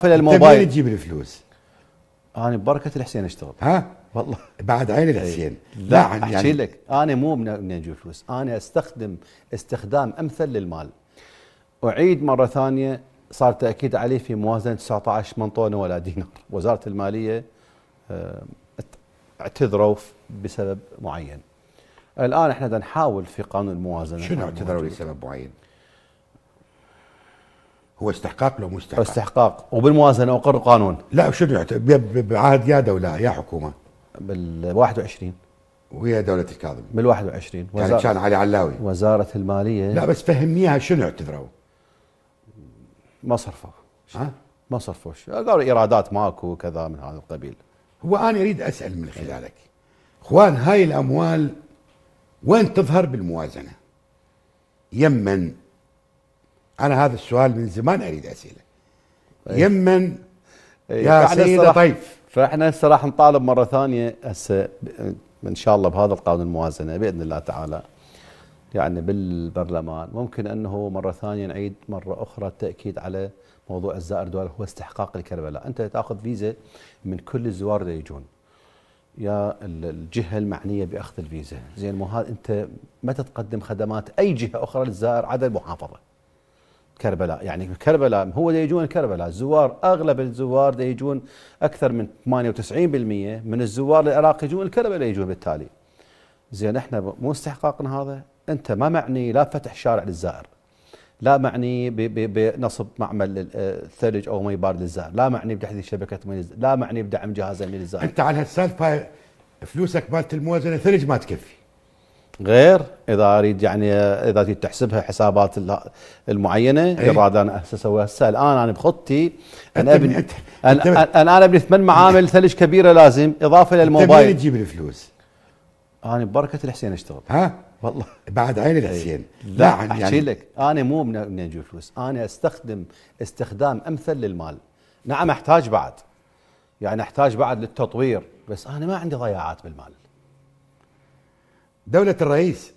قفل الموبايل انت تجيب الفلوس؟ انا ببركه الحسين اشتغل ها والله بعد عين إيه. الحسين لا, يعني احكي لك انا مو من اجيب فلوس انا استخدم استخدام امثل للمال اعيد مره ثانيه صار تاكيد عليه في موازنه 19 منطونه ولا دينار وزاره الماليه آه، اعتذروا بسبب معين الان احنا نحاول في قانون الموازنه شنو اعتذروا لسبب معين؟ هو استحقاق لو مو استحقاق استحقاق وبالموازنه اقر قانون لا شنو يعني؟ بعهد طيب، يا دوله يا حكومه بال 21 ويا دولة الكاظمي بال 21 وزارة كان كان علي علاوي وزارة المالية لا بس فهميها شنو اعتذروا؟ ما صرفوا ها؟ ما صرفوا قالوا ايرادات ماكو كذا من هذا القبيل هو انا اريد اسال من خلالك اخوان هاي الاموال وين تظهر بالموازنه؟ يمن انا هذا السؤال من زمان اريد اسئله طيب. يمن إيه، يا سيد طيف فاحنا هسه راح نطالب مره ثانيه هسه ان شاء الله بهذا القانون الموازنه باذن الله تعالى يعني بالبرلمان ممكن انه مره ثانيه نعيد مره اخرى التاكيد على موضوع الزائر دول هو استحقاق الكربلاء انت تاخذ فيزا من كل الزوار اللي يجون يا الجهه المعنيه باخذ الفيزا زين مو هذا انت ما تقدم خدمات اي جهه اخرى للزائر عدا المحافظه كربلاء يعني كربلاء هو دا يجون كربلاء الزوار أغلب الزوار دا يجون أكثر من 98% من الزوار العراق يجون الكربلاء يجون بالتالي زين احنا مو استحقاقنا هذا انت ما معني لا فتح شارع للزائر لا معني بنصب معمل الثلج آه، او مي بارد للزائر لا معني بتحديث شبكه مي لا معني بدعم جهاز امني للزائر انت على هالسالفه فلوسك مالت الموازنه ثلج ما تكفي غير اذا اريد يعني اذا تريد تحسبها حسابات المعينه أيه؟ الراد انا اسوي هسه الان انا بخطتي ان ابني ان, انا ابني ثمان معامل ثلج كبيره لازم اضافه للموبايل انت تجيب الفلوس؟ انا ببركه الحسين اشتغل ها والله بعد عين الحسين لا, لا يعني احكي لك انا مو من اجيب فلوس انا استخدم استخدام امثل للمال نعم احتاج بعد يعني احتاج بعد للتطوير بس انا ما عندي ضياعات بالمال دولة الرئيس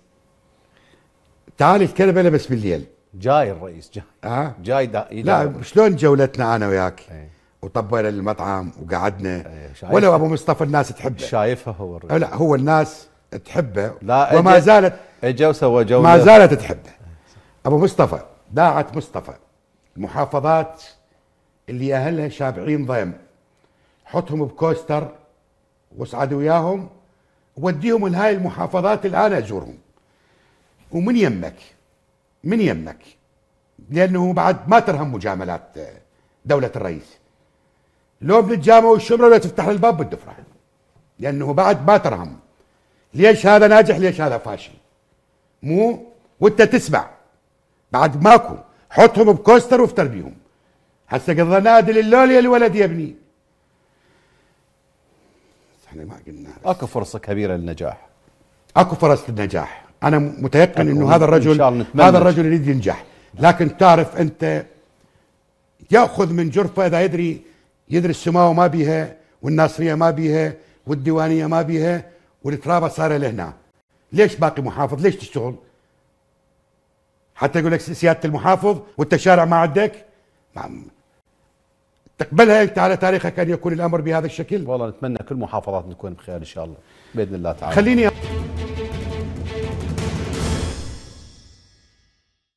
تعالي اتكلم انا بس بالليل جاي الرئيس جاي اه جاي دا لا شلون جولتنا انا وياك ايه. وطبينا المطعم وقعدنا ايه ولو ابو مصطفى الناس تحبه شايفها هو الرئيس لا هو الناس تحبه لا وما اجي زالت اجى وسوى جوله ما زالت تحبه ابو مصطفى داعة مصطفى محافظات اللي اهلها شابعين ضيم حطهم بكوستر واصعد وياهم وديهم لهاي المحافظات الان ازورهم ومن يمك من يمك لانه بعد ما ترهم مجاملات آه، دوله الرئيس لو بنتجامل والشمره ولا تفتح الباب بالدفره لانه بعد ما ترهم ليش هذا ناجح ليش هذا فاشل مو وانت تسمع بعد ماكو حطهم بكوستر وافتر بيهم هسه قضى نادل اللولي الولد يا ابني احنا ما قلنا اكو فرصه كبيره للنجاح اكو فرص للنجاح انا متيقن انه هذا الرجل إن هذا الرجل يريد ينجح لكن تعرف انت ياخذ من جرفه اذا يدري يدري السماوه ما بيها والناصريه ما بيها والديوانيه ما بيها والترابه صايره لهنا ليش باقي محافظ ليش تشتغل حتى يقول لك سياده المحافظ والتشارع ما عندك نعم. تقبلها على تاريخها كان يكون الامر بهذا الشكل والله نتمنى كل محافظات نكون بخير ان شاء الله باذن الله تعالى خليني